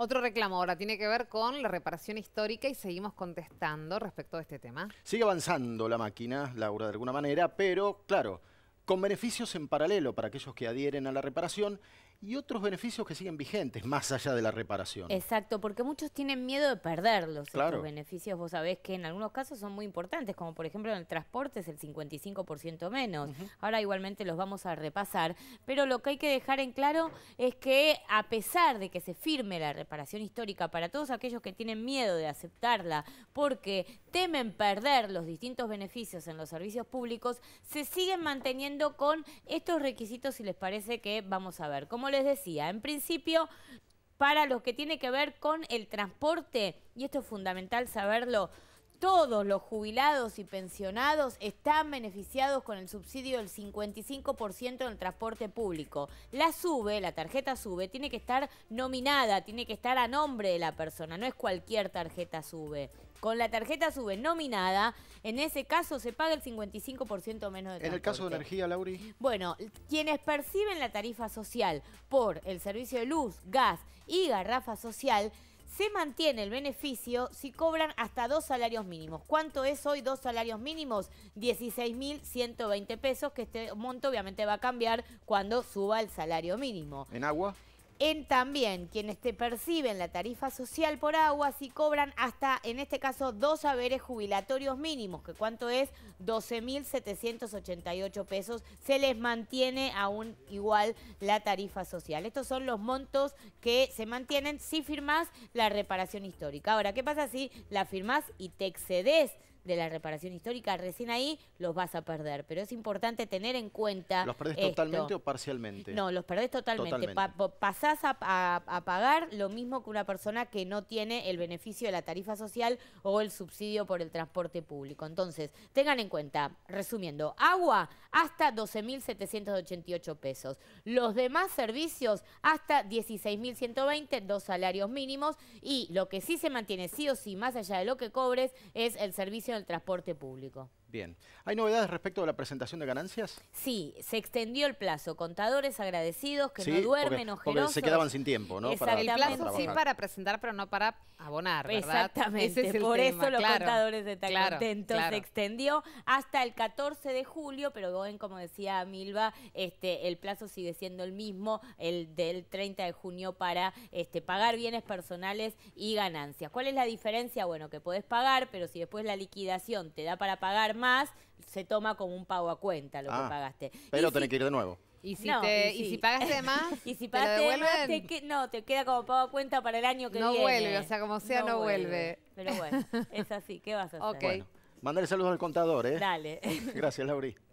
Otro reclamo ahora tiene que ver con la reparación histórica y seguimos contestando respecto a este tema. Sigue avanzando la máquina, Laura, de alguna manera, pero claro, con beneficios en paralelo para aquellos que adhieren a la reparación y otros beneficios que siguen vigentes más allá de la reparación. Exacto, porque muchos tienen miedo de perderlos. los beneficios, vos sabés que en algunos casos son muy importantes, como por ejemplo en el transporte es el 55% menos. Ahora igualmente los vamos a repasar, pero lo que hay que dejar en claro es que a pesar de que se firme la reparación histórica para todos aquellos que tienen miedo de aceptarla porque temen perder los distintos beneficios en los servicios públicos, se siguen manteniendo con estos requisitos si les parece que vamos a ver les decía, en principio para los que tiene que ver con el transporte, y esto es fundamental saberlo, todos los jubilados y pensionados están beneficiados con el subsidio del 55% en el transporte público. La SUBE, la tarjeta SUBE, tiene que estar nominada, tiene que estar a nombre de la persona, no es cualquier tarjeta SUBE. Con la tarjeta SUBE nominada, en ese caso se paga el 55% menos de transporte. En el caso de energía, Lauri. Bueno, quienes perciben la tarifa social por el servicio de luz, gas y garrafa social se mantiene el beneficio si cobran hasta dos salarios mínimos. ¿Cuánto es hoy dos salarios mínimos? 16.120 pesos, que este monto obviamente va a cambiar cuando suba el salario mínimo. ¿En agua? en también quienes te perciben la tarifa social por agua si cobran hasta, en este caso, dos haberes jubilatorios mínimos, que cuánto es 12.788 pesos, se les mantiene aún igual la tarifa social. Estos son los montos que se mantienen si firmás la reparación histórica. Ahora, ¿qué pasa si la firmás y te excedes? de la reparación histórica, recién ahí los vas a perder. Pero es importante tener en cuenta. ¿Los perdés totalmente o parcialmente? No, los perdés totalmente. pasás a, pagar lo mismo que una persona que no tiene el beneficio de la tarifa social o el subsidio por el transporte público. Entonces, tengan en cuenta, resumiendo, agua hasta 12.788 pesos. Los demás servicios hasta 16.120, dos salarios mínimos. Y lo que sí se mantiene sí o sí, más allá de lo que cobres, es el servicio del transporte público. Bien. ¿Hay novedades respecto a la presentación de ganancias? Sí, se extendió el plazo. Contadores agradecidos que no duermen, no ojerosos. Porque se quedaban sin tiempo, ¿no? Exactamente. Para, el plazo sí para presentar, pero no para abonar, Exactamente. Por eso los contadores de tal contentos. Se extendió hasta el 14 de julio, pero como decía Milva, este, el plazo sigue siendo el mismo, el del 30 de junio para este, pagar bienes personales y ganancias. ¿Cuál es la diferencia? Bueno, que podés pagar, pero si después la liquidación te da para pagar más, se toma como un pago a cuenta lo que ah, pagaste. Pero tenés que ir de nuevo. Y si, pagaste de más, y si pagaste de más, no, te queda como pago a cuenta para el año que viene. No vuelve, o sea, como sea, no, vuelve. Pero bueno, es así, ¿qué vas a hacer? Bueno, mandale saludos al contador, ¿eh? Dale. Gracias, Lauri.